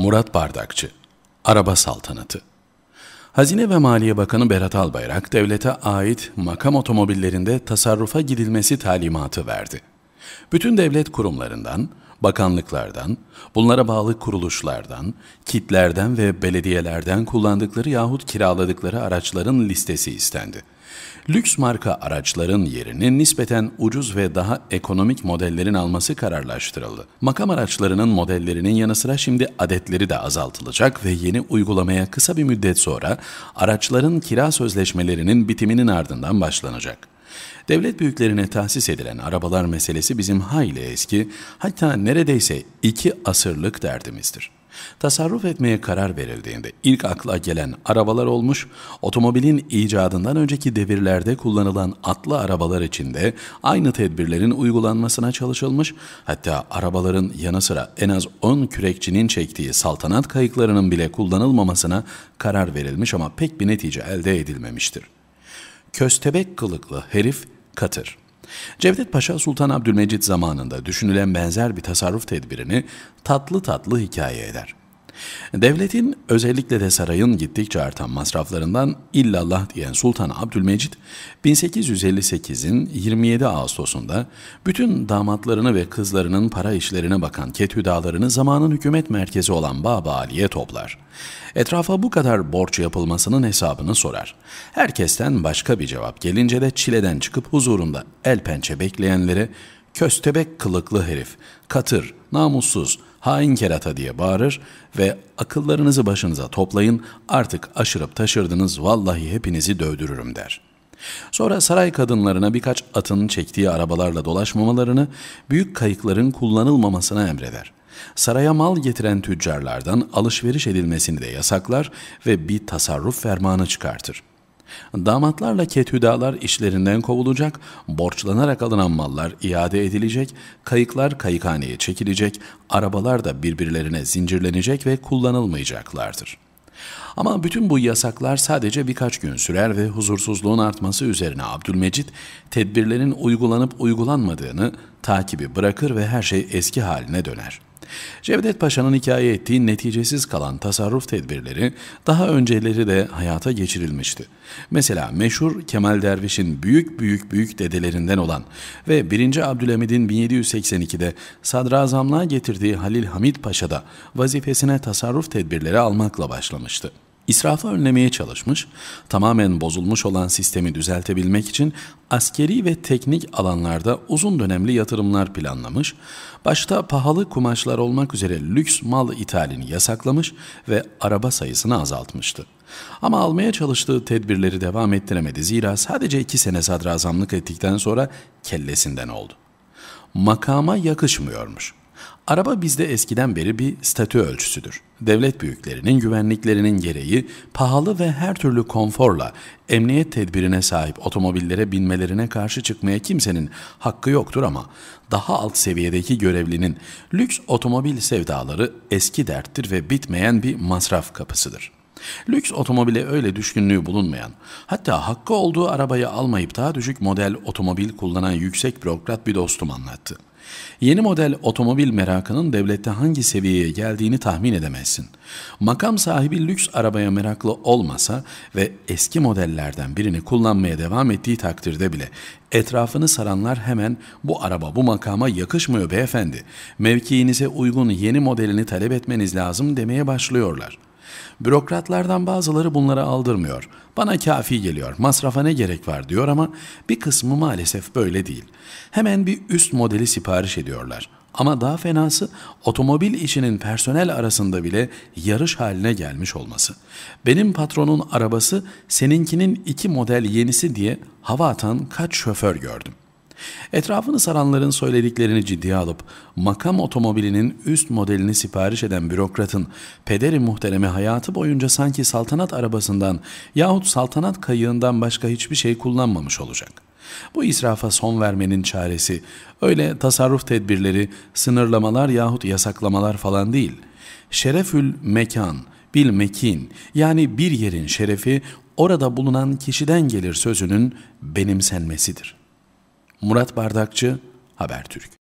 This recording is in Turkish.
Murat Bardakçı, Araba Saltanatı Hazine ve Maliye Bakanı Berat Albayrak, devlete ait makam otomobillerinde tasarrufa gidilmesi talimatı verdi. Bütün devlet kurumlarından, bakanlıklardan, bunlara bağlı kuruluşlardan, kitlerden ve belediyelerden kullandıkları yahut kiraladıkları araçların listesi istendi. Lüks marka araçların yerini nispeten ucuz ve daha ekonomik modellerin alması kararlaştırıldı. Makam araçlarının modellerinin yanı sıra şimdi adetleri de azaltılacak ve yeni uygulamaya kısa bir müddet sonra araçların kira sözleşmelerinin bitiminin ardından başlanacak. Devlet büyüklerine tahsis edilen arabalar meselesi bizim hayli eski, hatta neredeyse iki asırlık derdimizdir. Tasarruf etmeye karar verildiğinde ilk akla gelen arabalar olmuş, otomobilin icadından önceki devirlerde kullanılan atlı arabalar içinde aynı tedbirlerin uygulanmasına çalışılmış, hatta arabaların yanı sıra en az 10 kürekçinin çektiği saltanat kayıklarının bile kullanılmamasına karar verilmiş ama pek bir netice elde edilmemiştir köstebek kılıklı herif Katır. Cevdet Paşa Sultan Abdülmecit zamanında düşünülen benzer bir tasarruf tedbirini tatlı tatlı hikaye eder. Devletin özellikle de sarayın gittikçe artan masraflarından illallah diyen Sultan Abdülmecid 1858'in 27 Ağustos'unda bütün damatlarını ve kızlarının para işlerine bakan ketüdalarını zamanın hükümet merkezi olan Baba Ali'ye toplar. Etrafa bu kadar borç yapılmasının hesabını sorar. Herkesten başka bir cevap gelince de çileden çıkıp huzurunda el pençe bekleyenlere köstebek kılıklı herif, katır, namussuz, hain kerata diye bağırır ve akıllarınızı başınıza toplayın, artık aşırıp taşırdınız, vallahi hepinizi dövdürürüm der. Sonra saray kadınlarına birkaç atın çektiği arabalarla dolaşmamalarını, büyük kayıkların kullanılmamasına emreder. Saraya mal getiren tüccarlardan alışveriş edilmesini de yasaklar ve bir tasarruf fermanı çıkartır. Damatlarla ketüdalar işlerinden kovulacak, borçlanarak alınan mallar iade edilecek, kayıklar kayıkhaneye çekilecek, arabalar da birbirlerine zincirlenecek ve kullanılmayacaklardır. Ama bütün bu yasaklar sadece birkaç gün sürer ve huzursuzluğun artması üzerine Abdülmecit tedbirlerin uygulanıp uygulanmadığını takibi bırakır ve her şey eski haline döner.'' Cevdet Paşa'nın hikaye ettiği neticesiz kalan tasarruf tedbirleri daha önceleri de hayata geçirilmişti. Mesela meşhur Kemal Derviş'in büyük büyük büyük dedelerinden olan ve 1. Abdülhamid'in 1782'de sadrazamlığa getirdiği Halil Hamid Paşa da vazifesine tasarruf tedbirleri almakla başlamıştı. İsrafı önlemeye çalışmış, tamamen bozulmuş olan sistemi düzeltebilmek için askeri ve teknik alanlarda uzun dönemli yatırımlar planlamış, başta pahalı kumaşlar olmak üzere lüks mal ithalini yasaklamış ve araba sayısını azaltmıştı. Ama almaya çalıştığı tedbirleri devam ettiremedi zira sadece iki sene sadrazamlık ettikten sonra kellesinden oldu. Makama yakışmıyormuş. Araba bizde eskiden beri bir statü ölçüsüdür. Devlet büyüklerinin güvenliklerinin gereği pahalı ve her türlü konforla emniyet tedbirine sahip otomobillere binmelerine karşı çıkmaya kimsenin hakkı yoktur ama daha alt seviyedeki görevlinin lüks otomobil sevdaları eski derttir ve bitmeyen bir masraf kapısıdır. Lüks otomobile öyle düşkünlüğü bulunmayan, hatta hakkı olduğu arabayı almayıp daha düşük model otomobil kullanan yüksek bürokrat bir dostum anlattı. Yeni model otomobil merakının devlette hangi seviyeye geldiğini tahmin edemezsin. Makam sahibi lüks arabaya meraklı olmasa ve eski modellerden birini kullanmaya devam ettiği takdirde bile etrafını saranlar hemen bu araba bu makama yakışmıyor beyefendi. Mevkiinize uygun yeni modelini talep etmeniz lazım demeye başlıyorlar.'' Bürokratlardan bazıları bunlara aldırmıyor. Bana kafi geliyor, masrafa ne gerek var diyor ama bir kısmı maalesef böyle değil. Hemen bir üst modeli sipariş ediyorlar. Ama daha fenası otomobil işinin personel arasında bile yarış haline gelmiş olması. Benim patronun arabası seninkinin iki model yenisi diye hava atan kaç şoför gördüm. Etrafını saranların söylediklerini ciddiye alıp makam otomobilinin üst modelini sipariş eden bürokratın pederi muhteremi hayatı boyunca sanki saltanat arabasından yahut saltanat kayığından başka hiçbir şey kullanmamış olacak. Bu israfa son vermenin çaresi öyle tasarruf tedbirleri, sınırlamalar yahut yasaklamalar falan değil. Şerefül mekan, bil mekin yani bir yerin şerefi orada bulunan kişiden gelir sözünün benimsenmesidir. Murat Bardakçı, Habertürk